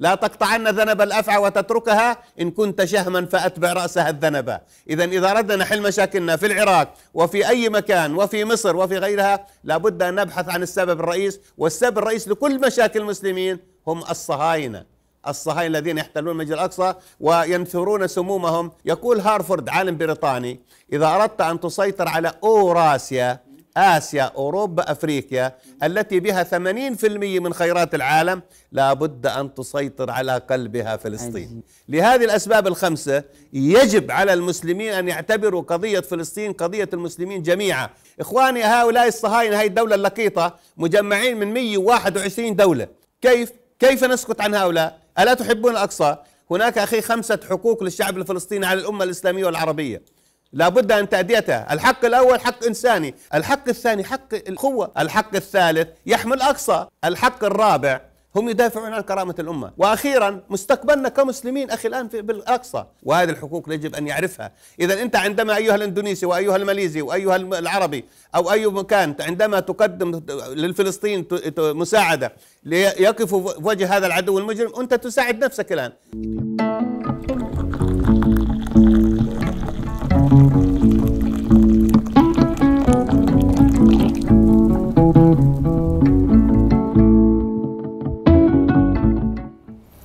لا تقطعن ذنب الأفعى وتتركها إن كنت شهما فأتبع رأسها الذنب إذا إذا أردنا نحل مشاكلنا في العراق وفي أي مكان وفي مصر وفي غيرها لابد أن نبحث عن السبب الرئيس والسبب الرئيس لكل مشاكل المسلمين هم الصهاينة الصهاينة الذين يحتلون المسجد الأقصى وينثرون سمومهم يقول هارفورد عالم بريطاني إذا أردت أن تسيطر على أوراسيا آسيا أوروبا أفريقيا التي بها 80% من خيرات العالم لا بد أن تسيطر على قلبها فلسطين أيوة. لهذه الأسباب الخمسة يجب على المسلمين أن يعتبروا قضية فلسطين قضية المسلمين جميعا إخواني هؤلاء الصهاينة هذه الدولة اللقيطة مجمعين من 121 دولة كيف؟ كيف نسكت عن هؤلاء؟ ألا تحبون الأقصى؟ هناك أخي خمسة حقوق للشعب الفلسطيني على الأمة الإسلامية والعربية لابد أن تأديتها الحق الأول حق إنساني الحق الثاني حق القوة الحق الثالث يحمل أقصى الحق الرابع هم يدافعون عن كرامة الأمة وأخيرا مستقبلنا كمسلمين أخي الآن في بالأقصى وهذه الحقوق يجب أن يعرفها إذا أنت عندما أيها الإندونيسي وأيها الماليزي وأيها العربي أو أي مكان عندما تقدم للفلسطين مساعدة ليقفوا في وجه هذا العدو المجرم أنت تساعد نفسك الآن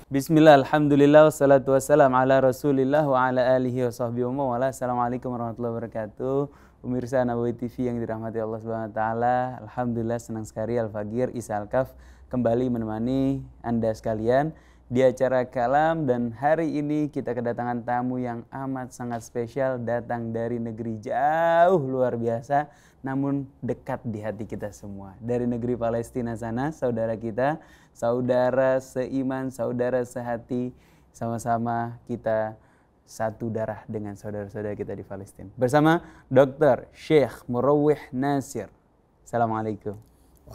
Bismillah, Alhamdulillah, wassalatu wassalam ala rasulillah wa ala alihi wa sahbihi wa ala. Assalamualaikum warahmatullahi wabarakatuh. Pemirsa Nabawi TV yang dirahmati Allah Subhanahu wa taala. Alhamdulillah senang sekali Al Fagir al Kaf kembali menemani Anda sekalian di acara Kalam dan hari ini kita kedatangan tamu yang amat sangat spesial datang dari negeri jauh luar biasa namun dekat di hati kita semua. Dari negeri Palestina sana saudara kita, saudara seiman, saudara sehati, sama-sama kita satu darah dengan saudara-saudara kita di Palestina. Bersama Dr. Sheikh Murawih Nasir. Assalamualaikum.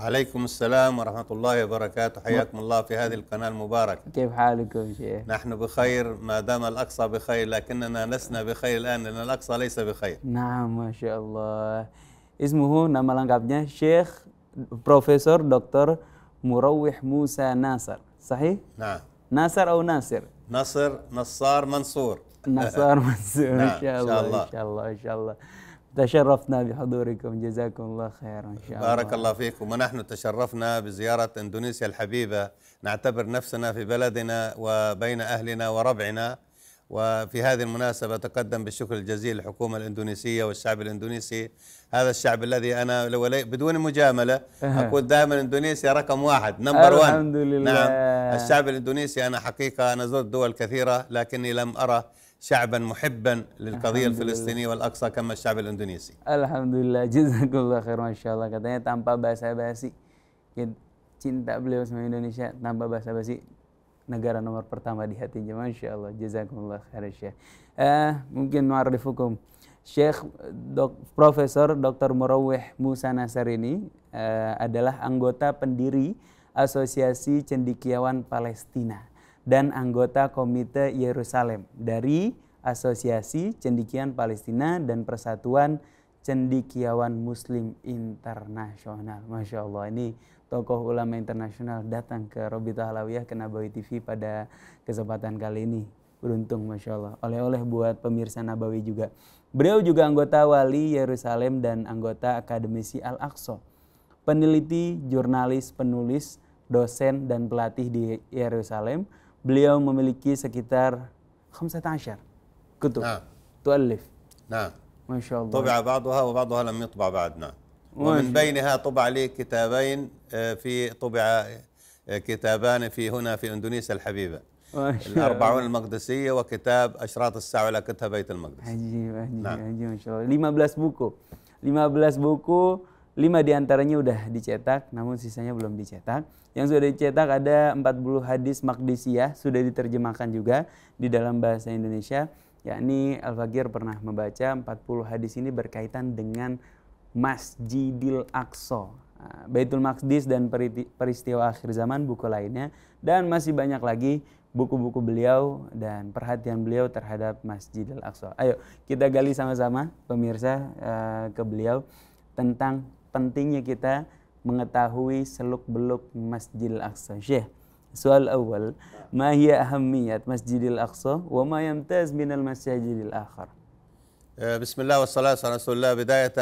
وعليكم السلام ورحمة الله وبركاته حياكم الله في هذه القناة المباركة كيف حالكم شيخ؟ نحن بخير ما دام الأقصى بخير لكننا لسنا بخير الآن لأن الأقصى ليس بخير نعم ما شاء الله اسمه نعم lengkapnya شيخ بروفيسور دكتور مروح موسى ناصر صحيح؟ نعم ناصر أو ناصر؟ نصر نصار منصور نصار منصور نعم. إن شاء الله إن شاء الله إن شاء الله, إن شاء الله. تشرفنا بحضوركم جزاكم الله خيرا ان شاء الله بارك الله فيكم ونحن تشرفنا بزياره اندونيسيا الحبيبه نعتبر نفسنا في بلدنا وبين اهلنا وربعنا وفي هذه المناسبة تقدم بالشكر الجزيل للحكومة الإندونيسية والشعب الإندونيسي هذا الشعب الذي أنا بدون مجاملة أقول دائما إندونيسيا رقم واحد نمبر الحمد لله. نعم الشعب الإندونيسي أنا حقيقة أنا زرت دول كثيرة لكني لم أرى شعبا محبا للقضية الفلسطينية والأقصى كما الشعب الأندونيسي الحمد لله جزاك الله خير ما شاء الله katanya tanpa basa-basi cinta beliau sama Indonesia tanpa basa-basi negara nomor pertama di hatinya Masya Allah Jazakumullah khair Syekh eh, mungkin ma'arifukum Syekh Dok, Profesor Dr. Murawih Musa Nasar ini eh, adalah anggota pendiri Asosiasi Cendikiawan Palestina dan anggota Komite Yerusalem dari Asosiasi Cendikian Palestina dan Persatuan Cendikiawan Muslim Internasional. Masya Allah, ini tokoh ulama internasional datang ke Robita Halawiyah ke Nabawi TV pada kesempatan kali ini. Beruntung Masya Allah, oleh-oleh buat pemirsa Nabawi juga. Beliau juga anggota Wali Yerusalem dan anggota Akademisi Al-Aqsa. Peneliti, jurnalis, penulis, dosen, dan pelatih di Yerusalem beliau memiliki sekitar 15 كتب نعم تؤلف نعم ما شاء الله طبع بعضها وبعضها لم يطبع بعد نعم ومن بينها طبع لي كتابين آه، في طبع آه، كتابان في هنا في اندونيسيا الحبيبه الأربعون المقدسية وكتاب أشراط الساعة ولكتها بيت المقدس عجيب عجيب نعم. عجيب ما شاء الله 15 buku 15 buku Lima diantaranya udah dicetak, namun sisanya belum dicetak. Yang sudah dicetak ada 40 hadis Makdisiyah, sudah diterjemahkan juga di dalam bahasa Indonesia. Yakni al Fagir pernah membaca 40 hadis ini berkaitan dengan Masjidil Aqsa. Ah, Baitul Maqdis dan peristiwa akhir zaman buku lainnya dan masih banyak lagi buku-buku beliau dan perhatian beliau terhadap Masjidil Aqsa. Ayo kita gali sama-sama pemirsa ah, ke beliau tentang pentingnya kita mengetahui seluk-beluk Masjidil Aqsa. Syekh, soal awal, ma hiya ahammiyat Masjidil Aqsa wa ma yamtaz minal masajidil akhar? بسم الله والصلاة على رسول الله بداية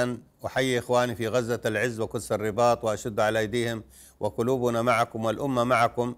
أحيي إخواني في غزة العز وقدس الرباط وأشد على أيديهم وقلوبنا معكم والأمة معكم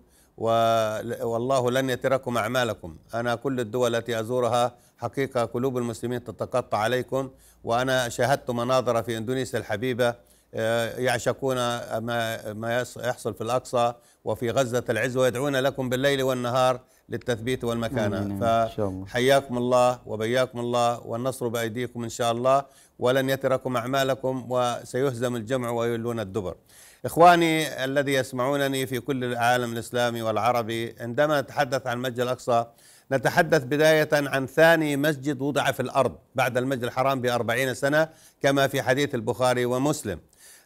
والله لن يتركم أعمالكم أنا كل الدول التي أزورها حقيقة قلوب المسلمين تتقطع عليكم وأنا شاهدت مناظر في إندونيسيا الحبيبة آه، يعشقون ما ما يحصل في الاقصى وفي غزه العز ويدعون لكم بالليل والنهار للتثبيت والمكانه فحياكم الله وبياكم الله والنصر بايديكم ان شاء الله ولن يتركم اعمالكم وسيهزم الجمع ويولون الدبر. اخواني الذي يسمعونني في كل العالم الاسلامي والعربي عندما نتحدث عن المسجد الاقصى نتحدث بداية عن ثاني مسجد وضع في الأرض بعد المسجد الحرام بأربعين سنة كما في حديث البخاري ومسلم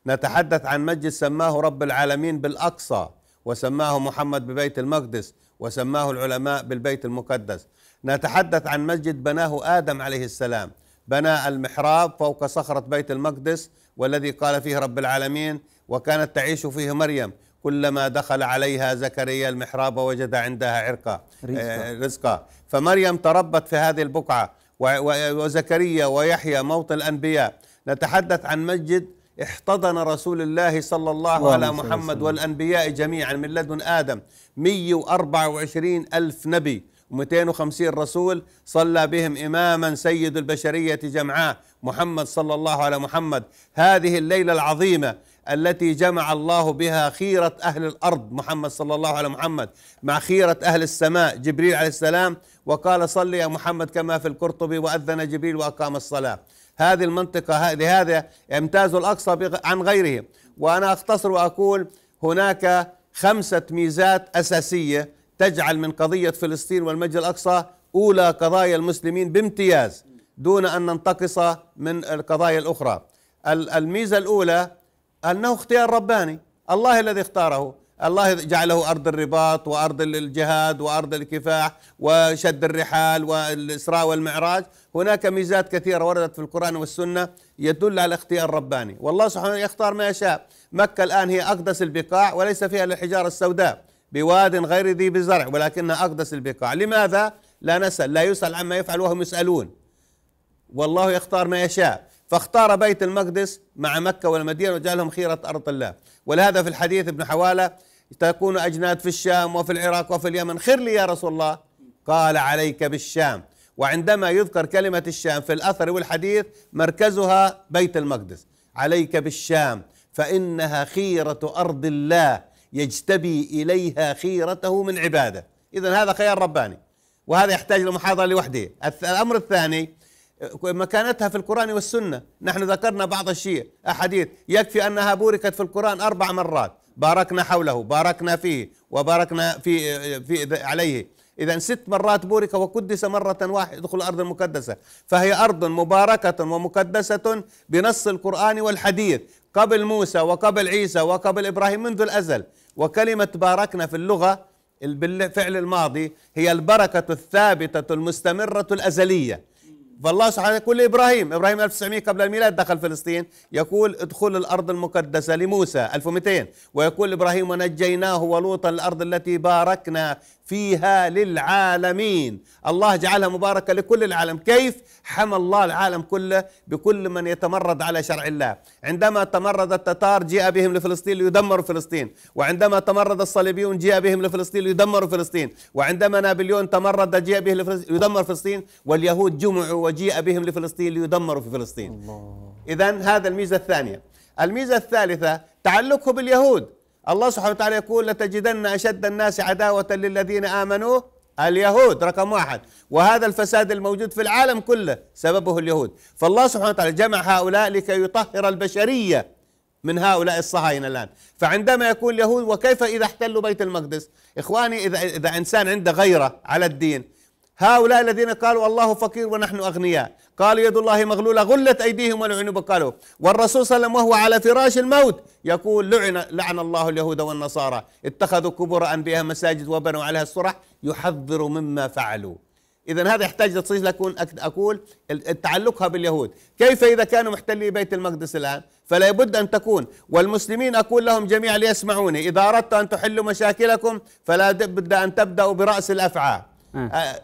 نتحدث عن مسجد سماه رب العالمين بالاقصى وسماه محمد ببيت المقدس وسماه العلماء بالبيت المقدس نتحدث عن مسجد بناه ادم عليه السلام بنى المحراب فوق صخره بيت المقدس والذي قال فيه رب العالمين وكانت تعيش فيه مريم كلما دخل عليها زكريا المحراب وجد عندها عرقا رزقا, آه، رزقا فمريم تربت في هذه البقعه وزكريا ويحيى موطن الانبياء نتحدث عن مسجد احتضن رسول الله صلى الله على محمد والأنبياء جميعا من لدن آدم 124 ألف نبي و250 رسول صلى بهم إماما سيد البشرية جمعاء محمد صلى الله على محمد هذه الليلة العظيمة التي جمع الله بها خيرة أهل الأرض محمد صلى الله على محمد مع خيرة أهل السماء جبريل عليه السلام وقال صلي يا محمد كما في القرطبي وأذن جبريل وأقام الصلاة هذه المنطقة لهذا امتازوا الأقصى عن غيره وأنا أختصر وأقول هناك خمسة ميزات أساسية تجعل من قضية فلسطين والمجد الأقصى أولى قضايا المسلمين بامتياز دون أن ننتقص من القضايا الأخرى الميزة الأولى أنه اختيار رباني الله الذي اختاره الله جعله أرض الرباط وأرض الجهاد وأرض الكفاح وشد الرحال والإسراء والمعراج هناك ميزات كثيرة وردت في القرآن والسنة يدل على اختيار رباني والله سبحانه يختار ما يشاء مكة الآن هي أقدس البقاع وليس فيها الحجارة السوداء بواد غير ذي بزرع ولكنها أقدس البقاع لماذا؟ لا نسأل لا يسأل عما يفعل وهم يسألون والله يختار ما يشاء فاختار بيت المقدس مع مكة والمدينة وجعلهم خيرة أرض الله ولهذا في الحديث ابن حوالة تكون أجناد في الشام وفي العراق وفي اليمن خر لي يا رسول الله قال عليك بالشام وعندما يذكر كلمة الشام في الأثر والحديث مركزها بيت المقدس عليك بالشام فإنها خيرة أرض الله يجتبي إليها خيرته من عباده إذا هذا خيار رباني وهذا يحتاج لمحاضرة لوحده الأمر الثاني مكانتها في القرآن والسنة نحن ذكرنا بعض الشيء أحاديث يكفي أنها بوركت في القرآن أربع مرات باركنا حوله باركنا فيه وباركنا في, في عليه إذا ست مرات بورك وقدس مرة واحدة يدخل الأرض المقدسة فهي أرض مباركة ومقدسة بنص القرآن والحديث قبل موسى وقبل عيسى وقبل إبراهيم منذ الأزل وكلمة باركنا في اللغة بالفعل الماضي هي البركة الثابتة المستمرة الأزلية فالله سبحانه يقول لابراهيم ابراهيم 1900 قبل الميلاد دخل فلسطين يقول ادخل الارض المقدسه لموسى 1200 ويقول ابراهيم ونجيناه ولوطا الارض التي باركنا فيها للعالمين الله جعلها مباركة لكل العالم كيف حمى الله العالم كله بكل من يتمرد على شرع الله عندما تمرد التتار جاء بهم لفلسطين ليدمروا فلسطين وعندما تمرد الصليبيون جاء بهم لفلسطين ليدمروا فلسطين وعندما نابليون تمرد جاء به ليدمر فلسطين واليهود جمعوا وجيء بهم لفلسطين ليدمروا في فلسطين إذا هذا الميزة الثانية الميزة الثالثة تعلقه باليهود الله سبحانه وتعالى يقول لتجدن أشد الناس عداوة للذين آمنوا اليهود رقم واحد وهذا الفساد الموجود في العالم كله سببه اليهود فالله سبحانه وتعالى جمع هؤلاء لكي يطهر البشرية من هؤلاء الصهاينة الآن فعندما يكون اليهود وكيف إذا احتلوا بيت المقدس إخواني إذا, إذا إنسان عنده غيرة على الدين هؤلاء الذين قالوا الله فقير ونحن أغنياء قال يد الله مغلولة غلت أيديهم ولعنوا بقالوا والرسول صلى الله عليه وسلم وهو على فراش الموت يقول لعن لعن الله اليهود والنصارى اتخذوا قبور أنبياء مساجد وبنوا عليها الصرح يحذر مما فعلوا إذا هذا يحتاج تصريح لكون أقول تعلقها باليهود كيف إذا كانوا محتلي بيت المقدس الآن فلا بد أن تكون والمسلمين أقول لهم جميعا ليسمعوني إذا أردت أن تحلوا مشاكلكم فلا بد أن تبدأوا برأس الأفعى أه. آه،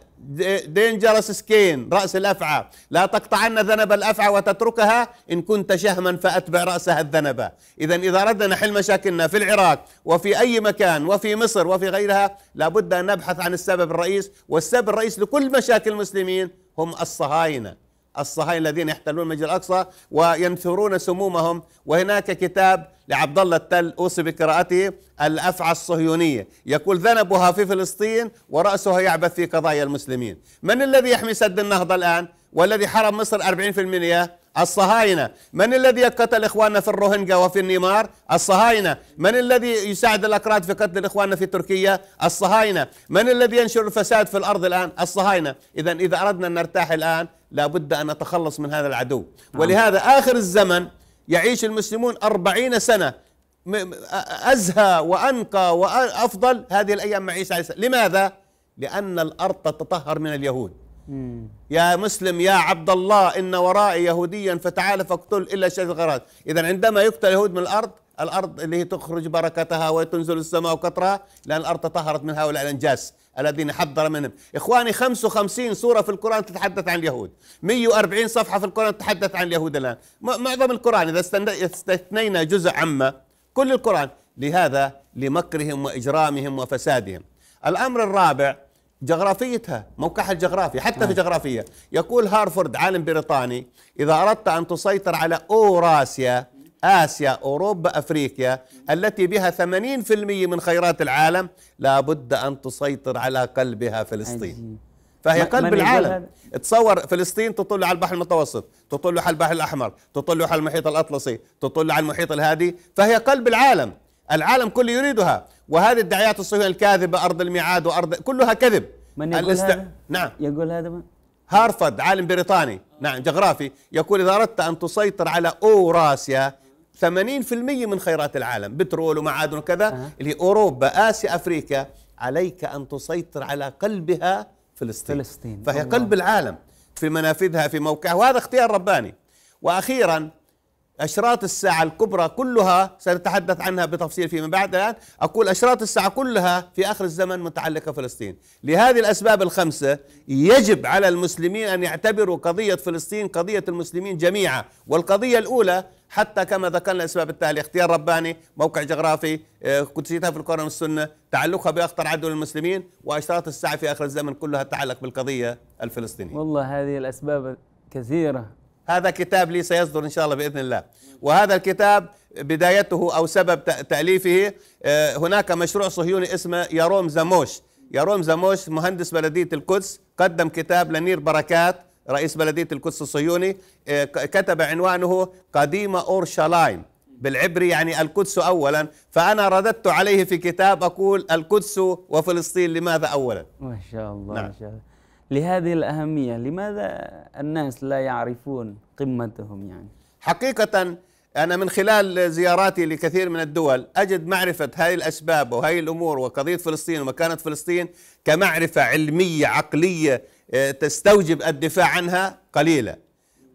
دينجرس سكين رأس الأفعى لا تقطعن ذنب الأفعى وتتركها إن كنت شهما فأتبع رأسها الذنبة إذا إذا أردنا نحل مشاكلنا في العراق وفي أي مكان وفي مصر وفي غيرها لابد أن نبحث عن السبب الرئيس والسبب الرئيس لكل مشاكل المسلمين هم الصهاينة الصهاينة الذين يحتلون المسجد الأقصى وينثرون سمومهم وهناك كتاب لعبد الله التل أوصي بقراءته الأفعى الصهيونية يقول ذنبها في فلسطين ورأسها يعبث في قضايا المسلمين من الذي يحمي سد النهضة الآن والذي حرم مصر 40% الصهاينة من الذي يقتل إخواننا في الروهنجا وفي النيمار الصهاينة من الذي يساعد الأكراد في قتل إخواننا في تركيا الصهاينة من الذي ينشر الفساد في الأرض الآن الصهاينة إذا إذا أردنا أن نرتاح الآن لابد أن نتخلص من هذا العدو نعم. ولهذا آخر الزمن يعيش المسلمون أربعين سنة أزهى وأنقى وأفضل هذه الأيام مع عيسى عليه السلام لماذا؟ لأن الأرض تتطهر من اليهود يا مسلم يا عبد الله إن ورائي يهوديا فتعال فاقتل إلا شيخ الغرات إذا عندما يقتل اليهود من الأرض الأرض اللي هي تخرج بركتها وتنزل السماء قطرها لأن الأرض تطهرت من هؤلاء الأنجاس الذين حذر منهم إخواني 55 سورة في القرآن تتحدث عن اليهود 140 صفحة في القرآن تتحدث عن اليهود الآن معظم القرآن إذا استثنينا جزء عما كل القرآن لهذا لمكرهم وإجرامهم وفسادهم الأمر الرابع جغرافيتها موقعها الجغرافي حتى في نعم. جغرافية يقول هارفورد عالم بريطاني إذا أردت أن تسيطر على أوراسيا آسيا أوروبا أفريقيا التي بها 80% من خيرات العالم لابد أن تسيطر على قلبها فلسطين فهي قلب العالم تصور فلسطين تطل على البحر المتوسط تطل على البحر الأحمر تطل على المحيط الأطلسي تطل على المحيط الهادي فهي قلب العالم العالم كله يريدها وهذه الدعايات الصهيونية الكاذبة أرض الميعاد وأرض كلها كذب من يقول الاست... هذا؟ نعم يقول هذا من؟ هارفرد عالم بريطاني نعم جغرافي يقول إذا أردت أن تسيطر على أوراسيا 80% من خيرات العالم بترول ومعادن وكذا أه. اللي أوروبا آسيا أفريقيا عليك أن تسيطر على قلبها فلسطين, فلسطين. فهي الله. قلب العالم في منافذها في موقعها وهذا اختيار رباني وأخيرا أشراط الساعة الكبرى كلها سنتحدث عنها بتفصيل فيما بعد الآن أقول أشراط الساعة كلها في آخر الزمن متعلقة فلسطين لهذه الأسباب الخمسة يجب على المسلمين أن يعتبروا قضية فلسطين قضية المسلمين جميعا والقضية الأولى حتى كما ذكرنا الأسباب التالية اختيار رباني موقع جغرافي آه، قدسيتها في القرآن والسنة تعلقها بأخطر عدو للمسلمين وأشراط الساعة في آخر الزمن كلها تتعلق بالقضية الفلسطينية والله هذه الأسباب كثيرة هذا كتاب لي سيصدر إن شاء الله بإذن الله وهذا الكتاب بدايته أو سبب تأليفه آه، هناك مشروع صهيوني اسمه ياروم زاموش ياروم زاموش مهندس بلدية القدس قدم كتاب لنير بركات رئيس بلدية القدس الصهيوني آه، كتب عنوانه قديمة أورشلايم بالعبري يعني القدس أولا فأنا رددت عليه في كتاب أقول القدس وفلسطين لماذا أولا ما شاء الله نعم. ما شاء الله لهذه الأهمية لماذا الناس لا يعرفون قمتهم يعني حقيقة أنا من خلال زياراتي لكثير من الدول أجد معرفة هذه الأسباب وهذه الأمور وقضية فلسطين ومكانة فلسطين كمعرفة علمية عقلية آه، تستوجب الدفاع عنها قليلة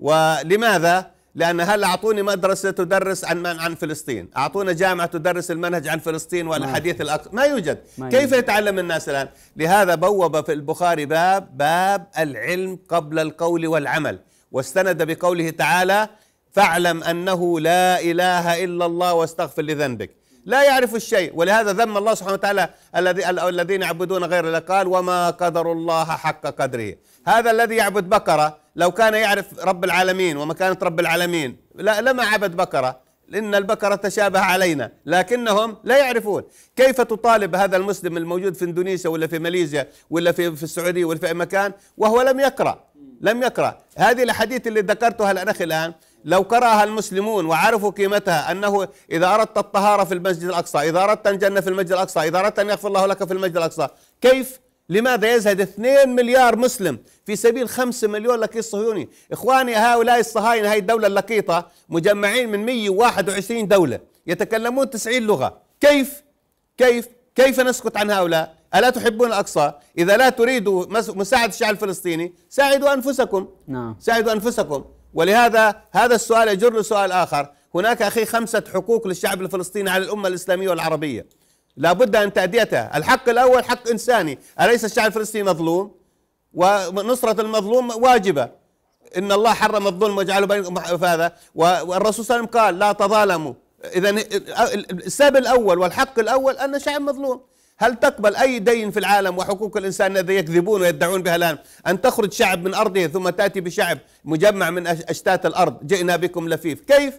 ولماذا؟ لأن هل أعطوني مدرسة تدرس عن من عن فلسطين أعطونا جامعة تدرس المنهج عن فلسطين ولا حديث الأقصى ما يوجد ما كيف يوجد. يتعلم الناس الآن لهذا بوب في البخاري باب باب العلم قبل القول والعمل واستند بقوله تعالى فاعلم أنه لا إله إلا الله واستغفر لذنبك لا يعرف الشيء ولهذا ذم الله سبحانه وتعالى الذي الذين يعبدون غير الله قال وما قدر الله حق قدره هذا الذي يعبد بقرة لو كان يعرف رب العالمين ومكانة رب العالمين لا لما عبد بقرة إن البقرة تشابه علينا لكنهم لا يعرفون كيف تطالب هذا المسلم الموجود في اندونيسيا ولا في ماليزيا ولا في, في السعودية ولا في أي مكان وهو لم يقرأ لم يقرأ هذه الأحاديث اللي ذكرتها الأخ الآن لو قرأها المسلمون وعرفوا قيمتها أنه إذا أردت الطهارة في المسجد الأقصى إذا أردت الجنة في المسجد الأقصى إذا أردت أن يغفر الله لك في المسجد الأقصى كيف لماذا يزهد 2 مليار مسلم في سبيل 5 مليون لقيط صهيوني إخواني هؤلاء الصهاينة هاي الدولة اللقيطة مجمعين من 121 دولة يتكلمون 90 لغة كيف كيف كيف نسكت عن هؤلاء ألا تحبون الأقصى إذا لا تريدوا مساعدة الشعب الفلسطيني ساعدوا أنفسكم نعم. ساعدوا أنفسكم ولهذا هذا السؤال يجر لسؤال آخر هناك أخي خمسة حقوق للشعب الفلسطيني على الأمة الإسلامية والعربية لابد أن تأديتها الحق الأول حق إنساني أليس الشعب الفلسطيني مظلوم ونصرة المظلوم واجبة إن الله حرم الظلم وجعله بينكم فهذا والرسول صلى الله عليه وسلم قال لا تظالموا إذا السبب الأول والحق الأول أن الشعب مظلوم هل تقبل أي دين في العالم وحقوق الإنسان الذي يكذبون ويدعون بها الآن أن تخرج شعب من أرضه ثم تأتي بشعب مجمع من أشتات الأرض جئنا بكم لفيف كيف؟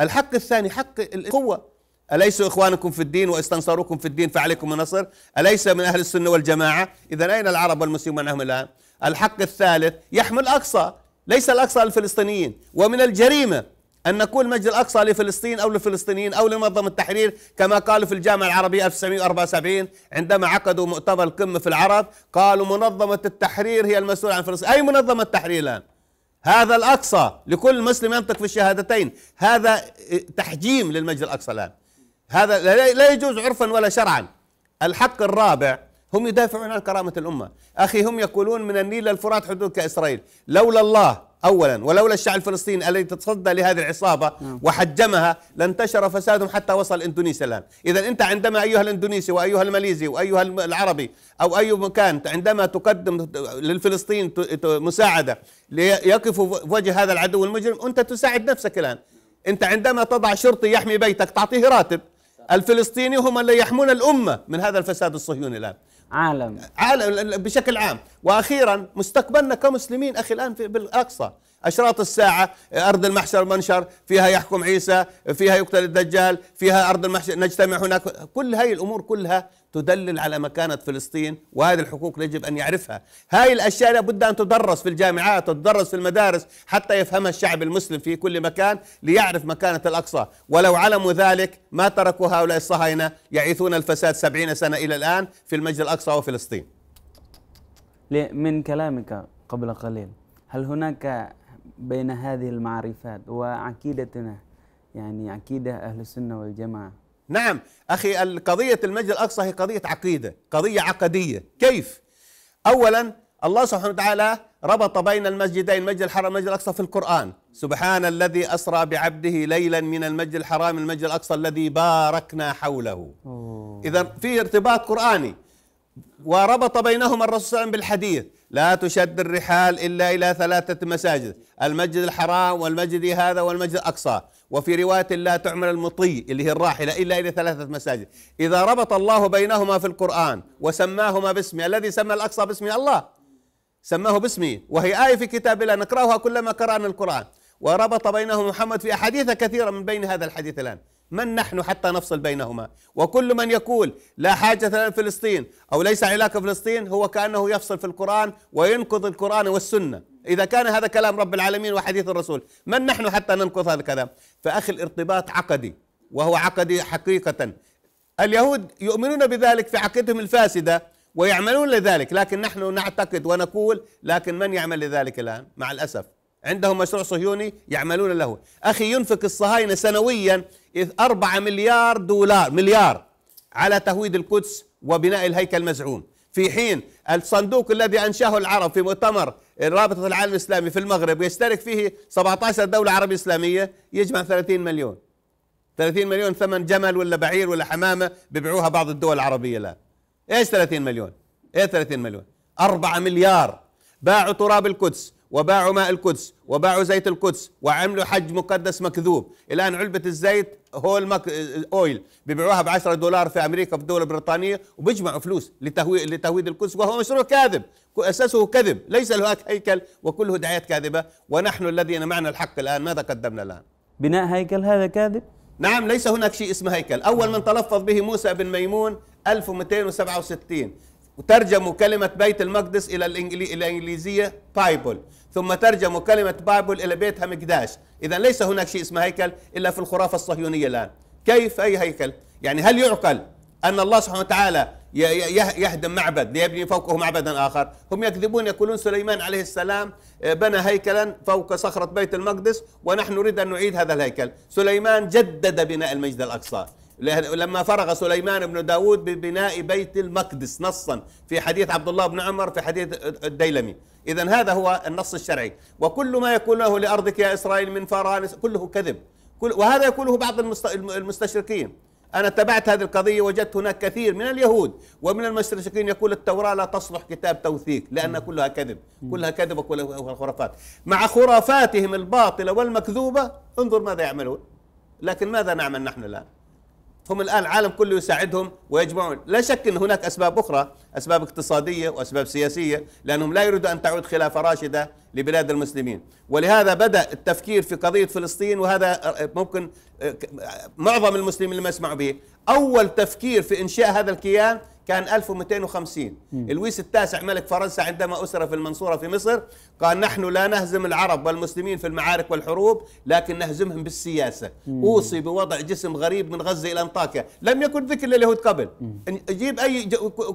الحق الثاني حق القوة أليس إخوانكم في الدين واستنصروكم في الدين فعليكم النصر أليس من أهل السنة والجماعة إذا أين العرب والمسلمون عنهم الآن الحق الثالث يحمل أقصى ليس الأقصى الفلسطينيين ومن الجريمة أن نقول المسجد الأقصى لفلسطين أو للفلسطينيين أو لمنظمة التحرير كما قالوا في الجامعة العربية 1974 عندما عقدوا مؤتمر القمة في العرب قالوا منظمة التحرير هي المسؤولة عن فلسطين أي منظمة تحرير الآن هذا الأقصى لكل مسلم ينطق في الشهادتين هذا تحجيم للمسجد الأقصى الآن هذا لا يجوز عرفا ولا شرعا الحق الرابع هم يدافعون عن كرامة الأمة أخي هم يقولون من النيل للفرات حدود كإسرائيل لولا الله أولا ولولا الشعب الفلسطيني الذي تصدى لهذه العصابة نعم. وحجمها لانتشر فسادهم حتى وصل إندونيسيا الآن إذا أنت عندما أيها الإندونيسي وأيها الماليزي وأيها العربي أو أي مكان عندما تقدم للفلسطين مساعدة ليقفوا في وجه هذا العدو المجرم أنت تساعد نفسك الآن أنت عندما تضع شرطي يحمي بيتك تعطيه راتب الفلسطيني هم اللي يحمون الأمة من هذا الفساد الصهيوني الآن عالم عالم بشكل عام واخيرا مستقبلنا كمسلمين اخي الان في بالاقصى أشراط الساعة أرض المحشر منشر فيها يحكم عيسى فيها يقتل الدجال فيها أرض المحشر نجتمع هناك كل هاي الأمور كلها تدلل على مكانة فلسطين وهذه الحقوق يجب أن يعرفها هاي الأشياء لابد أن تدرس في الجامعات تدرس في المدارس حتى يفهمها الشعب المسلم في كل مكان ليعرف مكانة الأقصى ولو علموا ذلك ما تركوا هؤلاء الصهاينة يعيثون الفساد سبعين سنة إلى الآن في المجد الأقصى وفلسطين من كلامك قبل قليل هل هناك بين هذه المعرفات وعقيدتنا يعني عقيدة أهل السنة والجماعة نعم أخي قضية المسجد الأقصى هي قضية عقيدة قضية عقدية كيف؟ أولا الله سبحانه وتعالى ربط بين المسجدين المسجد الحرام والمسجد الأقصى في القرآن سبحان الذي أسرى بعبده ليلا من المسجد الحرام المسجد الأقصى الذي باركنا حوله إذا في ارتباط قرآني وربط بينهما الرسول صلى الله عليه وسلم بالحديث لا تشد الرحال إلا إلى ثلاثة مساجد المسجد الحرام والمسجد هذا والمسجد الأقصى وفي رواية لا تعمل المطي اللي هي الراحلة إلا إلى ثلاثة مساجد إذا ربط الله بينهما في القرآن وسماهما باسمه الذي سمى الأقصى باسمه الله سماه باسمه وهي آية في كتاب الله نقرأها كلما قرأنا القرآن وربط بينهم محمد في أحاديث كثيرة من بين هذا الحديث الآن من نحن حتى نفصل بينهما وكل من يقول لا حاجة لفلسطين أو ليس علاقة فلسطين هو كأنه يفصل في القرآن وينقض القرآن والسنة إذا كان هذا كلام رب العالمين وحديث الرسول من نحن حتى ننقض هذا الكلام فأخي الارتباط عقدي وهو عقدي حقيقة اليهود يؤمنون بذلك في عقيدتهم الفاسدة ويعملون لذلك لكن نحن نعتقد ونقول لكن من يعمل لذلك الآن مع الأسف عندهم مشروع صهيوني يعملون له أخي ينفق الصهاينة سنويا 4 مليار دولار مليار على تهويد القدس وبناء الهيكل المزعوم في حين الصندوق الذي أنشاه العرب في مؤتمر رابطة العالم الإسلامي في المغرب يشترك فيه 17 دولة عربية إسلامية يجمع 30 مليون 30 مليون ثمن جمل ولا بعير ولا حمامة ببيعوها بعض الدول العربية لا ايش 30 مليون ايه 30 مليون 4 مليار باعوا تراب القدس وباعوا ماء القدس وباعوا زيت القدس وعملوا حج مقدس مكذوب الان علبه الزيت هول مك... اويل بيبيعوها ب 10 دولار في امريكا في الدوله البريطانيه وبيجمعوا فلوس لتهويد لتهويد القدس وهو مشروع كاذب اساسه كذب ليس له هيكل وكله دعايات كاذبه ونحن الذين معنا الحق الان ماذا قدمنا الان؟ بناء هيكل هذا كاذب؟ نعم ليس هناك شيء اسمه هيكل أول من تلفظ به موسى بن ميمون 1267 وترجموا كلمة بيت المقدس إلى الإنجليزية بايبل ثم ترجموا كلمة بايبل إلى بيتها مقداش إذا ليس هناك شيء اسمه هيكل إلا في الخرافة الصهيونية الآن كيف أي هيكل؟ يعني هل يعقل أن الله سبحانه وتعالى يهدم معبد ليبني فوقه معبدا آخر هم يكذبون يقولون سليمان عليه السلام آه، بنى هيكلا فوق صخرة بيت المقدس ونحن نريد أن نعيد هذا الهيكل سليمان جدد بناء المسجد الأقصى لما فرغ سليمان بن داود ببناء بيت المقدس نصا في حديث عبد الله بن عمر في حديث الديلمي إذا هذا هو النص الشرعي وكل ما يكون له لأرضك يا إسرائيل من فرانس كله كذب كل وهذا يقوله بعض المستشرقين أنا تبعت هذه القضية وجدت هناك كثير من اليهود ومن المستشرقين يقول التوراة لا تصلح كتاب توثيق لأنها كلها كذب كلها كذب وكلها خرافات مع خرافاتهم الباطلة والمكذوبة انظر ماذا يعملون لكن ماذا نعمل نحن الآن هم الآن العالم كله يساعدهم ويجمعون لا شك أن هناك أسباب أخرى أسباب اقتصادية وأسباب سياسية لأنهم لا يريدوا أن تعود خلافة راشدة لبلاد المسلمين ولهذا بدأ التفكير في قضية فلسطين وهذا ممكن آه، آه، معظم المسلمين ما يسمعوا به اول تفكير في انشاء هذا الكيان كان 1250 لويس التاسع ملك فرنسا عندما أسر في المنصورة في مصر قال نحن لا نهزم العرب والمسلمين في المعارك والحروب لكن نهزمهم بالسياسة مم. أوصي بوضع جسم غريب من غزة إلى أنطاكيا لم يكن ذكر لليهود قبل مم. جيب أي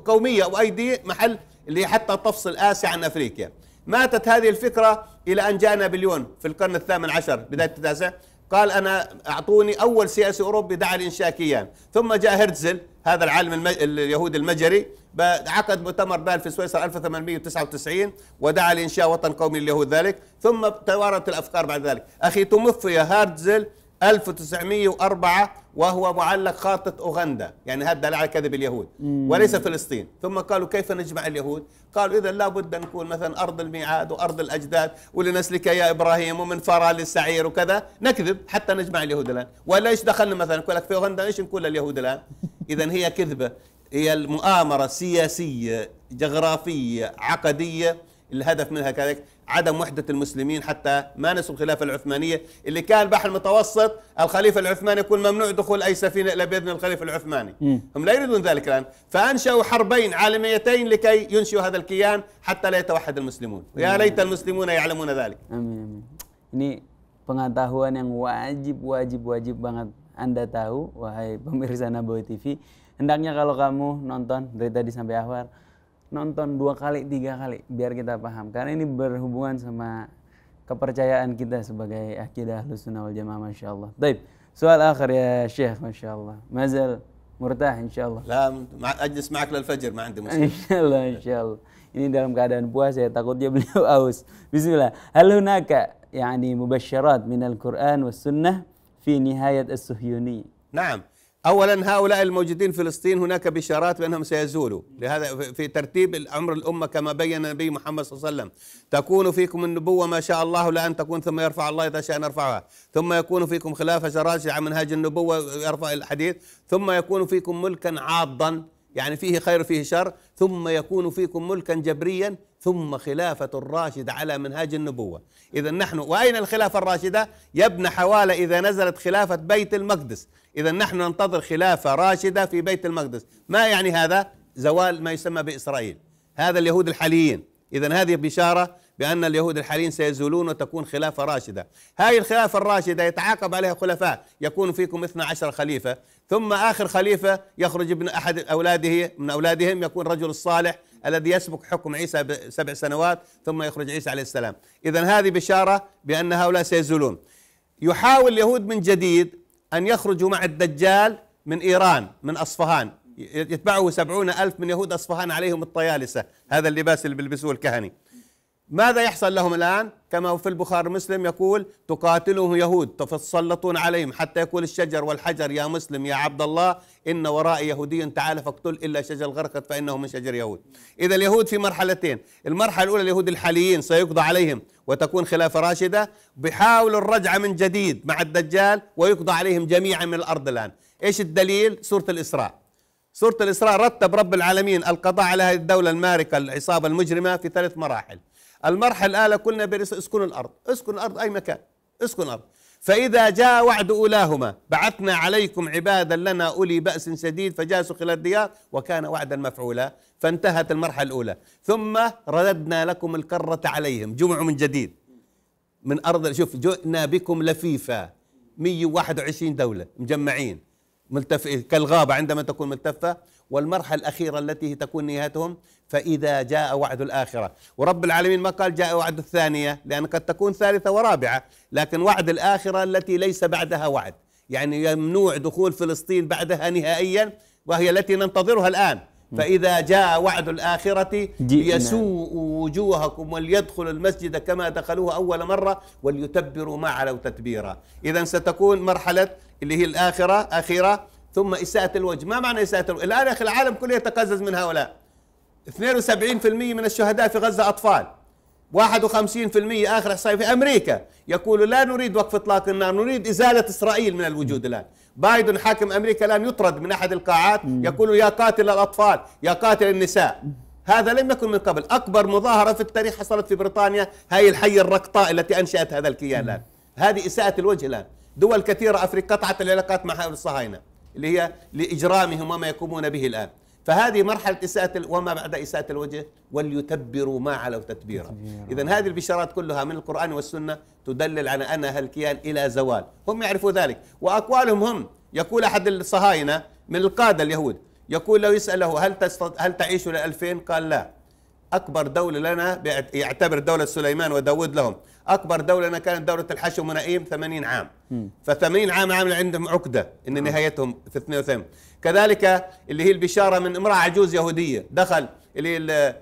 قومية أو أي دي محل اللي حتى تفصل آسيا عن أفريقيا ماتت هذه الفكرة إلى أن جاء نابليون في القرن الثامن عشر بداية التاسع قال أنا أعطوني أول سياسي أوروبي دعا الإنشاكيان ثم جاء هرتزل هذا العالم المج... اليهودي المجري عقد مؤتمر بال في سويسرا 1899 ودعا لإنشاء وطن قومي لليهود ذلك ثم توارت الأفكار بعد ذلك أخي توفي هرتزل 1904 وهو معلق خارطة أوغندا يعني هذا على كذب اليهود وليس فلسطين ثم قالوا كيف نجمع اليهود قالوا إذا لابد أن نكون مثلا أرض الميعاد وأرض الأجداد ولنسلك يا إبراهيم ومن فرى للسعير وكذا نكذب حتى نجمع اليهود الآن ولا إيش دخلنا مثلا نقول لك في أوغندا إيش نقول لليهود الآن إذا هي كذبة هي المؤامرة سياسية جغرافية عقدية الهدف منها كذلك عدم وحدة المسلمين حتى مانسوا الخلافة العثمانية اللي كان البحر المتوسط الخليفة العثماني يكون ممنوع دخول أي سفينة إلا بإذن الخليفة العثماني م. هم لا يريدون ذلك الآن فأنشأوا حربين عالميتين لكي ينشئوا هذا الكيان حتى لا يتوحد المسلمون يا ليت المسلمون يعلمون ذلك أمين أمين ini pengetahuan yang wajib wajib wajib banget anda tahu wahai pemirsa Nabawi TV hendaknya kalau kamu nonton dari tadi sampai akhir nonton dua kali tiga kali biar kita paham karena ini berhubungan sama kepercayaan kita sebagai akidah sunnah wal jamaah masya Allah. Taib. Soal akhir ya Syekh masya Allah. Mazal murtah insya Allah. لا ajlis ma'ak للفجر fajr, عندي مشكلة. إن شاء الله Ini dalam keadaan puasa ya takutnya beliau aus. Bismillah. Hal hunaka yani mubasyarat min al-Quran was sunnah fi nihayat as-suhyuni. Naam. اولا هؤلاء الموجودين في فلسطين هناك بشارات بانهم سيزولوا لهذا في ترتيب الامر الامه كما بين النبي محمد صلى الله عليه وسلم تكون فيكم النبوه ما شاء الله لان تكون ثم يرفع الله اذا شاء نرفعها ثم يكون فيكم خلافه راجعه منهاج النبوه يرفع الحديث ثم يكون فيكم ملكا عاضا يعني فيه خير فيه شر ثم يكون فيكم ملكا جبريا ثم خلافة الراشد على منهاج النبوة إذا نحن وأين الخلافة الراشدة يا ابن حوالة إذا نزلت خلافة بيت المقدس إذا نحن ننتظر خلافة راشدة في بيت المقدس ما يعني هذا زوال ما يسمى بإسرائيل هذا اليهود الحاليين إذا هذه بشارة بأن اليهود الحاليين سيزولون وتكون خلافة راشدة هذه الخلافة الراشدة يتعاقب عليها خلفاء يكون فيكم 12 خليفة ثم آخر خليفة يخرج ابن أحد أولاده من أولادهم يكون رجل الصالح الذي يسبق حكم عيسى سبع سنوات ثم يخرج عيسى عليه السلام إذا هذه بشارة بأن هؤلاء سيزولون يحاول اليهود من جديد أن يخرجوا مع الدجال من إيران من أصفهان يتبعه سبعون ألف من يهود أصفهان عليهم الطيالسة هذا اللباس اللي بيلبسوه الكهني ماذا يحصل لهم الآن كما في البخاري مسلم يقول تقاتلهم يهود تفسلطون عليهم حتى يقول الشجر والحجر يا مسلم يا عبد الله إن وراء يهودي تعال فاقتل إلا شجر غرقت فإنه من شجر يهود إذا اليهود في مرحلتين المرحلة الأولى اليهود الحاليين سيقضى عليهم وتكون خلافة راشدة بحاول الرجعة من جديد مع الدجال ويقضى عليهم جميعا من الأرض الآن إيش الدليل سورة الإسراء سورة الإسراء رتب رب العالمين القضاء على هذه الدولة الماركة العصابة المجرمة في ثلاث مراحل المرحلة الآلة قلنا برس اسكنوا الأرض اسكن الأرض أي مكان اسكن الأرض فإذا جاء وعد أولاهما بعثنا عليكم عبادا لنا أولي بأس شديد فجاسوا خلال الديار وكان وعدا مفعولا فانتهت المرحلة الأولى ثم رددنا لكم الكرة عليهم جمعوا من جديد من أرض شوف جئنا بكم لفيفا 121 دولة مجمعين ملتف كالغابة عندما تكون ملتفة والمرحلة الأخيرة التي تكون نهايتهم فإذا جاء وعد الآخرة ورب العالمين ما قال جاء وعد الثانية لأن قد تكون ثالثة ورابعة لكن وعد الآخرة التي ليس بعدها وعد يعني يمنوع دخول فلسطين بعدها نهائيا وهي التي ننتظرها الآن فإذا جاء وعد الآخرة ليسوء وجوهكم وليدخل المسجد كما دخلوه أول مرة وليتبروا ما علوا تتبيرا إذا ستكون مرحلة اللي هي الآخرة أخيرة ثم إساءة الوجه ما معنى إساءة الوجه الآن يا أخي العالم كله يتقزز من هؤلاء 72% من الشهداء في غزة أطفال 51% آخر إحصائي في أمريكا يقول لا نريد وقف إطلاق النار نريد إزالة إسرائيل من الوجود الآن بايدن حاكم أمريكا الآن يطرد من أحد القاعات يقول يا قاتل الأطفال يا قاتل النساء هذا لم يكن من قبل أكبر مظاهرة في التاريخ حصلت في بريطانيا هي الحية الرقطاء التي أنشأت هذا الكيان الآن هذه إساءة الوجه الآن دول كثيرة أفريقيا قطعت العلاقات مع هؤلاء الصهاينة اللي هي لإجرامهم وما يقومون به الآن فهذه مرحلة إساءة وما بعد إساءة الوجه وليتبروا ما علوا تتبيرا إذا هذه البشارات كلها من القرآن والسنة تدلل على أن هالكيان إلى زوال هم يعرفوا ذلك وأقوالهم هم يقول أحد الصهاينة من القادة اليهود يقول لو يسأله هل, هل تعيش إلى 2000 قال لا اكبر دوله لنا يعتبر دوله سليمان وداود لهم اكبر دوله لنا كانت دوله الحشم ونائيم 80 عام ف 80 عام عامل عندهم عقده ان آه. نهايتهم في 82 كذلك اللي هي البشاره من امراه عجوز يهوديه دخل اللي هي آه،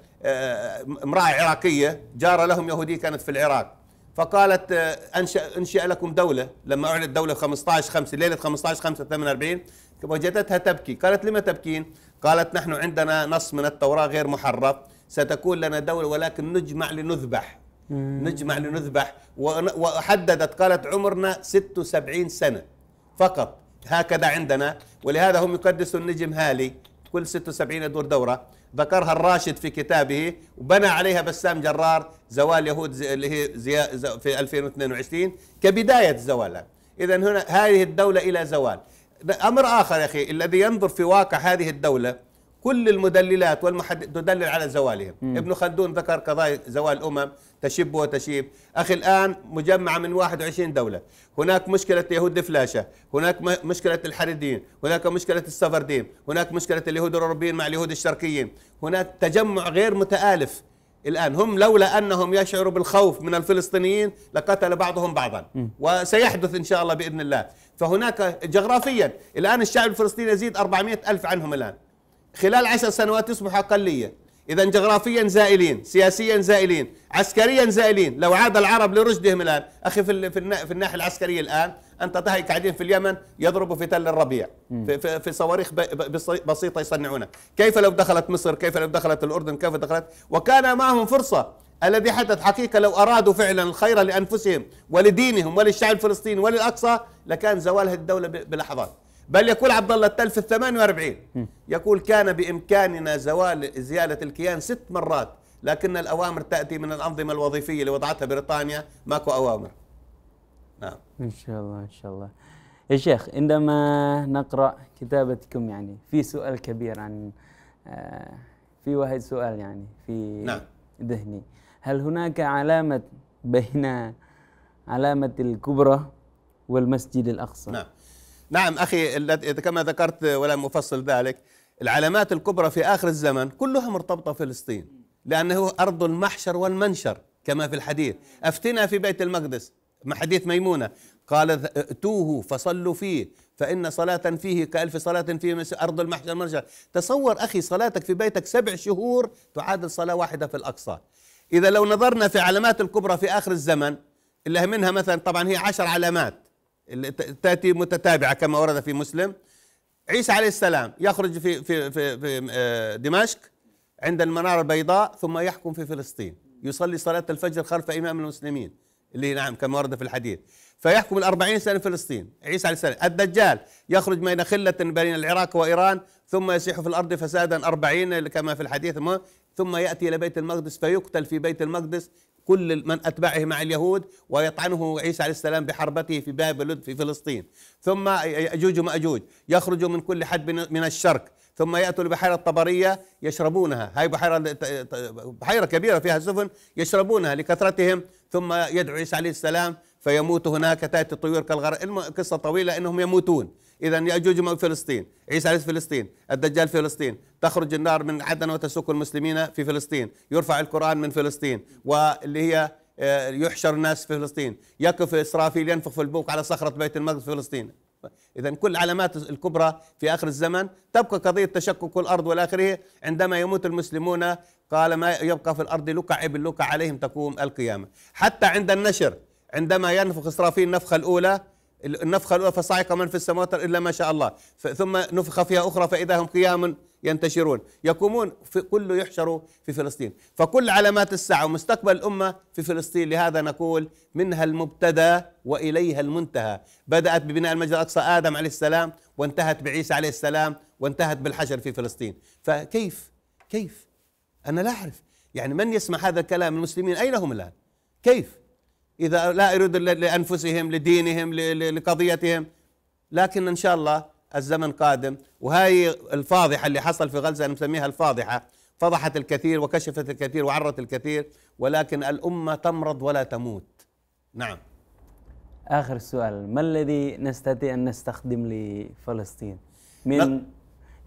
آه، امراه عراقيه جاره لهم يهوديه كانت في العراق فقالت انشا انشئ لكم دوله لما اعلنت دوله 15 5 ليله 15 5 48 وجدتها تبكي قالت لما تبكين؟ قالت نحن عندنا نص من التوراه غير محرف ستكون لنا دولة ولكن نجمع لنذبح مم. نجمع لنذبح وحددت قالت عمرنا 76 سنة فقط هكذا عندنا ولهذا هم يقدسوا النجم هالي كل 76 يدور دورة ذكرها الراشد في كتابه وبنى عليها بسام جرار زوال يهود زي اللي هي زي زي في 2022 كبداية زوالها إذا هنا هذه الدولة إلى زوال أمر آخر يا أخي الذي ينظر في واقع هذه الدولة كل المدللات والمحدد تدلل على زوالهم مم. ابن خلدون ذكر قضايا زوال الأمم تشب وتشيب أخي الآن مجمعة من 21 دولة هناك مشكلة يهود الفلاشة هناك مشكلة الحريدين هناك مشكلة السفردين هناك مشكلة اليهود الأوروبيين مع اليهود الشرقيين هناك تجمع غير متآلف الآن هم لولا أنهم يشعروا بالخوف من الفلسطينيين لقتل بعضهم بعضا مم. وسيحدث إن شاء الله بإذن الله فهناك جغرافيا الآن الشعب الفلسطيني يزيد 400 ألف عنهم الآن خلال عشر سنوات تصبح أقلية إذا جغرافيا زائلين سياسيا زائلين عسكريا زائلين لو عاد العرب لرشدهم الآن أخي في, في الناحية العسكرية الآن أنت تهي قاعدين في اليمن يضربوا في تل الربيع في, في, في صواريخ بسيطة يصنعونها كيف لو دخلت مصر كيف لو دخلت الأردن كيف دخلت وكان معهم فرصة الذي حدث حقيقة لو أرادوا فعلا الخير لأنفسهم ولدينهم وللشعب الفلسطيني وللأقصى لكان زوال هذه الدولة بلحظات بل يقول عبد الله التل في ال 48 يقول كان بامكاننا زوال زياله الكيان ست مرات لكن الاوامر تاتي من الانظمه الوظيفيه اللي وضعتها بريطانيا ماكو اوامر. نعم. ان شاء الله ان شاء الله. يا شيخ عندما نقرا كتابتكم يعني في سؤال كبير عن آه، في واحد سؤال يعني في نعم. ذهني هل هناك علامه بين علامه الكبرى والمسجد الاقصى؟ نعم. نعم أخي كما ذكرت ولا مفصل ذلك العلامات الكبرى في آخر الزمن كلها مرتبطة فلسطين لأنه أرض المحشر والمنشر كما في الحديث أفتنا في بيت المقدس حديث ميمونة قال ائتوه فصلوا فيه فإن صلاة فيه كألف صلاة في أرض المحشر والمنشر تصور أخي صلاتك في بيتك سبع شهور تعادل صلاة واحدة في الأقصى إذا لو نظرنا في علامات الكبرى في آخر الزمن اللي منها مثلا طبعا هي عشر علامات تأتي متتابعة كما ورد في مسلم عيسى عليه السلام يخرج في في في, في آه، دمشق عند المنارة البيضاء ثم يحكم في فلسطين يصلي صلاة الفجر خلف إمام المسلمين اللي نعم كما ورد في الحديث فيحكم الأربعين سنة فلسطين عيسى عليه السلام الدجال يخرج بين خلة بين العراق وإيران ثم يسيح في الأرض فسادا أربعين كما في الحديث ثم يأتي إلى بيت المقدس فيقتل في بيت المقدس كل من أتبعه مع اليهود ويطعنه عيسى عليه السلام بحربته في بابل في فلسطين ثم يأجوج ومأجوج يخرجوا من كل حد من الشرق ثم يأتوا لبحيره الطبرية يشربونها هاي بحيرة, بحيرة كبيرة فيها سفن يشربونها لكثرتهم ثم يدعو عيسى عليه السلام فيموت هناك تأتي الطيور كالغر قصة طويلة أنهم يموتون إذا يأجوج فلسطين عيسى عليه فلسطين الدجال فلسطين تخرج النار من عدن وتسوق المسلمين في فلسطين يرفع القرآن من فلسطين واللي هي آه، يحشر الناس في فلسطين يقف إسرافيل ينفخ في البوق على صخرة بيت المقدس في فلسطين إذا كل العلامات الكبرى في آخر الزمن تبقى قضية تشكك الأرض والى آخره عندما يموت المسلمون قال ما يبقى في الأرض لقع ابن لقع عليهم تقوم القيامة حتى عند النشر عندما ينفخ إسرافيل النفخة الأولى النفخة الأولى فصعق من في السماوات إلا ما شاء الله ثم نفخ فيها أخرى فإذا هم قيام ينتشرون يقومون في كله يحشر في فلسطين فكل علامات الساعة ومستقبل الأمة في فلسطين لهذا نقول منها المبتدى وإليها المنتهى بدأت ببناء المسجد الأقصى آدم عليه السلام وانتهت بعيسى عليه السلام وانتهت بالحشر في فلسطين فكيف كيف أنا لا أعرف يعني من يسمع هذا الكلام المسلمين أين هم الآن كيف إذا لا يريد لأنفسهم لدينهم لقضيتهم لكن إن شاء الله الزمن قادم وهي الفاضحة اللي حصل في غزة أنا الفاضحة فضحت الكثير وكشفت الكثير وعرت الكثير ولكن الأمة تمرض ولا تموت نعم آخر سؤال ما الذي نستطيع أن نستخدم لفلسطين من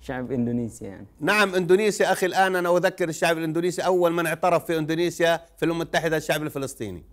شعب اندونيسيا يعني. نعم اندونيسيا اخي الان انا اذكر الشعب الاندونيسي اول من اعترف في اندونيسيا في الامم المتحده الشعب الفلسطيني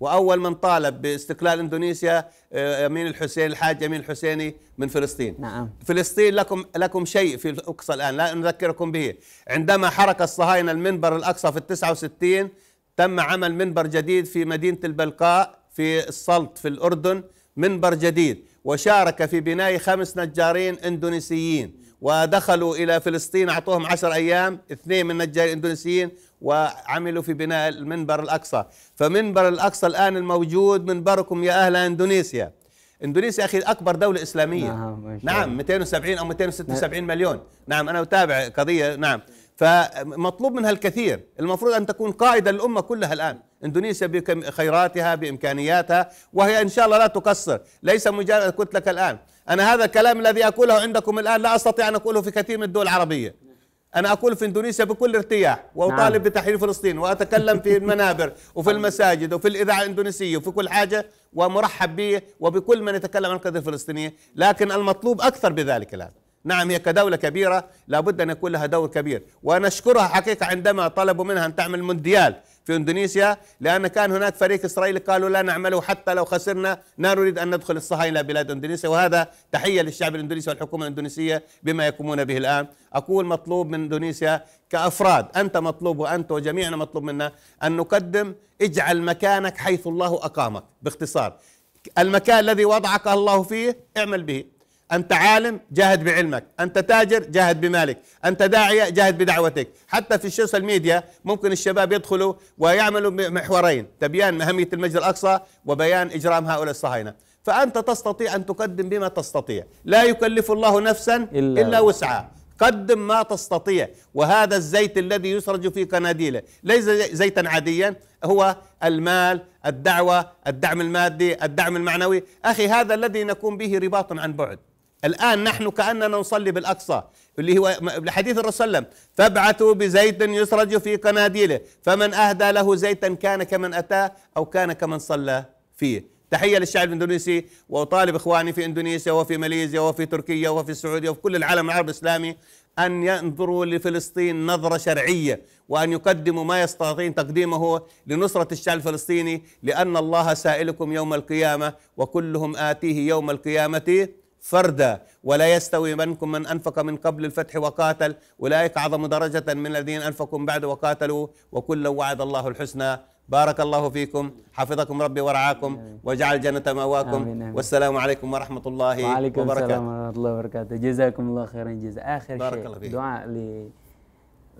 واول من طالب باستقلال اندونيسيا يمين آه، الحسين الحاج يمين الحسيني من فلسطين نعم. فلسطين لكم لكم شيء في الاقصى الان لا نذكركم به عندما حرك الصهاينه المنبر الاقصى في ال 69 تم عمل منبر جديد في مدينه البلقاء في السلط في الاردن منبر جديد وشارك في بناء خمس نجارين اندونيسيين ودخلوا الى فلسطين اعطوهم عشر ايام اثنين من النجارين الاندونيسيين وعملوا في بناء المنبر الأقصى فمنبر الأقصى الآن الموجود منبركم يا أهل إندونيسيا اندونيسيا اخي اكبر دوله اسلاميه نعم, نعم 270 او 276 نعم. مليون نعم انا اتابع قضيه نعم فمطلوب منها الكثير المفروض ان تكون قائده للامه كلها الان اندونيسيا بخيراتها بامكانياتها وهي ان شاء الله لا تقصر ليس مجرد قلت لك الان انا هذا الكلام الذي اقوله عندكم الان لا استطيع ان اقوله في كثير من الدول العربيه أنا أقول في إندونيسيا بكل ارتياح وأطالب نعم. بتحرير فلسطين وأتكلم في المنابر وفي المساجد وفي الإذاعة الإندونيسية وفي كل حاجة ومرحب به وبكل من يتكلم عن القضية الفلسطينية لكن المطلوب أكثر بذلك الآن نعم هي كدولة كبيرة لابد أن يكون لها دور كبير ونشكرها حقيقة عندما طلبوا منها أن تعمل مونديال في اندونيسيا لان كان هناك فريق اسرائيلي قالوا لا نعمله حتى لو خسرنا لا نريد ان ندخل الصهاينه بلاد اندونيسيا وهذا تحيه للشعب الاندونيسي والحكومه الاندونيسيه بما يقومون به الان اقول مطلوب من اندونيسيا كافراد انت مطلوب وانت وجميعنا مطلوب منا ان نقدم اجعل مكانك حيث الله اقامك باختصار المكان الذي وضعك الله فيه اعمل به أنت عالم جاهد بعلمك أنت تاجر جاهد بمالك أنت داعية جاهد بدعوتك حتى في السوشيال ميديا ممكن الشباب يدخلوا ويعملوا محورين تبيان أهمية المسجد الأقصى وبيان إجرام هؤلاء الصهاينة فأنت تستطيع أن تقدم بما تستطيع لا يكلف الله نفسا إلا, إلا وسعى قدم ما تستطيع وهذا الزيت الذي يسرج في قناديله ليس زيتا عاديا هو المال الدعوة الدعم المادي الدعم المعنوي أخي هذا الذي نقوم به رباط عن بعد الآن نحن كأننا نصلي بالأقصى اللي هو حديث الرسول صلى الله عليه وسلم فابعثوا بزيت يسرج في قناديله فمن أهدى له زيتا كان كمن أتاه أو كان كمن صلى فيه تحية للشعب الاندونيسي واطالب اخواني في اندونيسيا وفي ماليزيا وفي تركيا وفي السعودية وفي كل العالم العربي الاسلامي ان ينظروا لفلسطين نظرة شرعية وان يقدموا ما يستطيعون تقديمه لنصرة الشعب الفلسطيني لان الله سائلكم يوم القيامة وكلهم آتيه يوم القيامة فردا ولا يستوي منكم من انفق من قبل الفتح وقاتل اولئك اعظم درجه من الذين انفقوا من بعد وقاتلوا وكلا وعد الله الحسنى بارك الله فيكم حفظكم ربي ورعاكم وجعل جنة مأواكم والسلام عليكم ورحمة الله وعليكم وبركاته وعليكم السلام ورحمة الله وبركاته جزاكم الله خيرا جزاء آخر شيء دعاء لي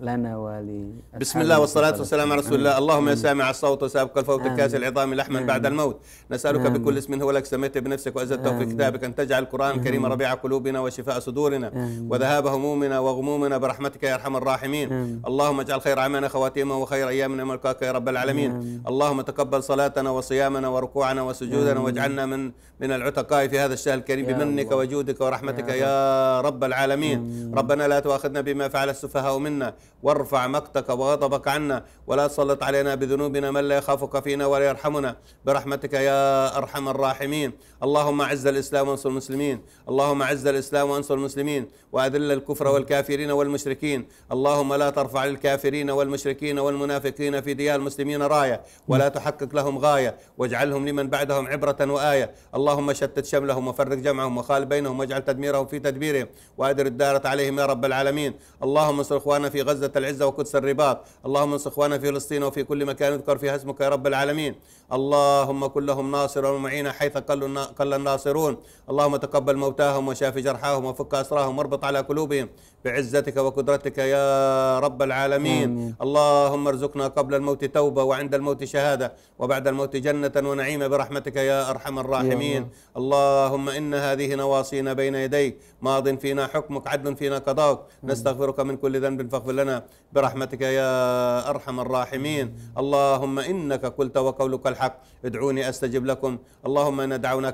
لنا ول بسم الله والصلاة والسلام على رسول الله اللهم يا سامع الصوت وسابق الفوت الكاس العظام لحما بعد الموت نسألك آمين. بكل اسم هو لك سميت بنفسك وأزدته في كتابك أن تجعل القرآن الكريم ربيع قلوبنا وشفاء صدورنا وذهاب همومنا وغمومنا برحمتك يا أرحم الراحمين اللهم اجعل خير أعمالنا خواتيمه وخير أيامنا ملكاك يا رب العالمين اللهم تقبل صلاتنا وصيامنا وركوعنا وسجودنا واجعلنا من من العتقاء في هذا الشهر الكريم بمنك وجودك ورحمتك يا رب العالمين ربنا لا تؤاخذنا بما فعل السفهاء منا وارفع مقتك وغضبك عنا ولا تسلط علينا بذنوبنا من لا يخافك فينا ولا يرحمنا برحمتك يا ارحم الراحمين اللهم اعز الاسلام وانصر المسلمين اللهم اعز الاسلام وانصر المسلمين واذل الكفر والكافرين والمشركين اللهم لا ترفع للكافرين والمشركين والمنافقين في ديار المسلمين رايه ولا تحقق لهم غايه واجعلهم لمن بعدهم عبره وايه اللهم شتت شملهم وفرق جمعهم وخال بينهم واجعل تدميرهم في تدبيرهم وادر الدارة عليهم يا رب العالمين اللهم انصر اخواننا في غزه غزة العزة وقدس الرباط اللهم انصر إخواننا في فلسطين وفي كل مكان يذكر فيها اسمك يا رب العالمين اللهم كن لهم ناصرا ومعينا حيث قل قل الناصرون اللهم تقبل موتاهم وشاف جرحاهم وفك أسراهم واربط على قلوبهم بعزتك وقدرتك يا رب العالمين آمين. اللهم ارزقنا قبل الموت توبة وعند الموت شهادة وبعد الموت جنة ونعيمة برحمتك يا أرحم الراحمين يا اللهم إن هذه نواصينا بين يديك ماض فينا حكمك عدل فينا قضاءك نستغفرك من كل ذنب فاغفر لنا برحمتك يا أرحم الراحمين اللهم إنك قلت وقولك الحق ادعوني أستجب لكم اللهم إن دعونا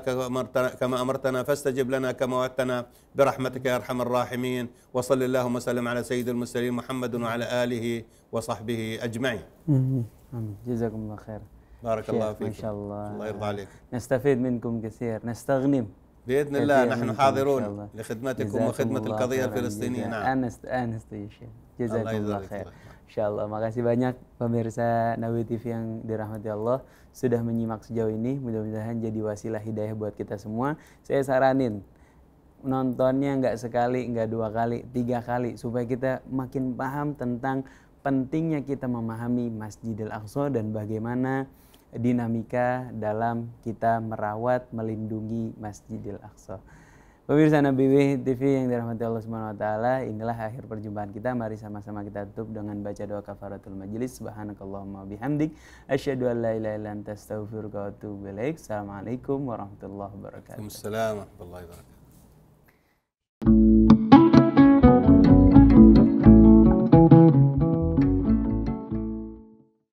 كما أمرتنا فاستجب لنا كما وعدتنا برحمتك يا أرحم الراحمين وصل وصل اللهم وسلم على سيد المرسلين محمد وعلى اله وصحبه اجمعين. جزاكم الله خير. بارك الله فيك. ما شاء الله. الله يرضى عليك. نستفيد منكم كثير، نستغنم. باذن الله نحن حاضرون لخدمتكم وخدمه القضيه الفلسطينيه نعم. انست انست يا شيخ. جزاكم الله, خير. إن شاء الله makasih banyak pemirsa Nawi TV yang dirahmati Allah sudah menyimak sejauh ini mudah-mudahan jadi wasilah hidayah buat kita semua saya saranin nontonnya nggak sekali, nggak dua kali, tiga kali supaya kita makin paham tentang pentingnya kita memahami Masjidil Aqsa dan bagaimana dinamika dalam kita merawat, melindungi Masjidil Aqsa. Pemirsa Nabi TV yang dirahmati Allah Subhanahu wa taala, inilah akhir perjumpaan kita. Mari sama-sama kita tutup dengan baca doa kafaratul majelis. Subhanakallahumma bihamdik asyhadu an la ilaha illa anta astaghfiruka wa atubu ilaik. Assalamualaikum warahmatullahi wabarakatuh. Waalaikumsalam warahmatullahi wabarakatuh. you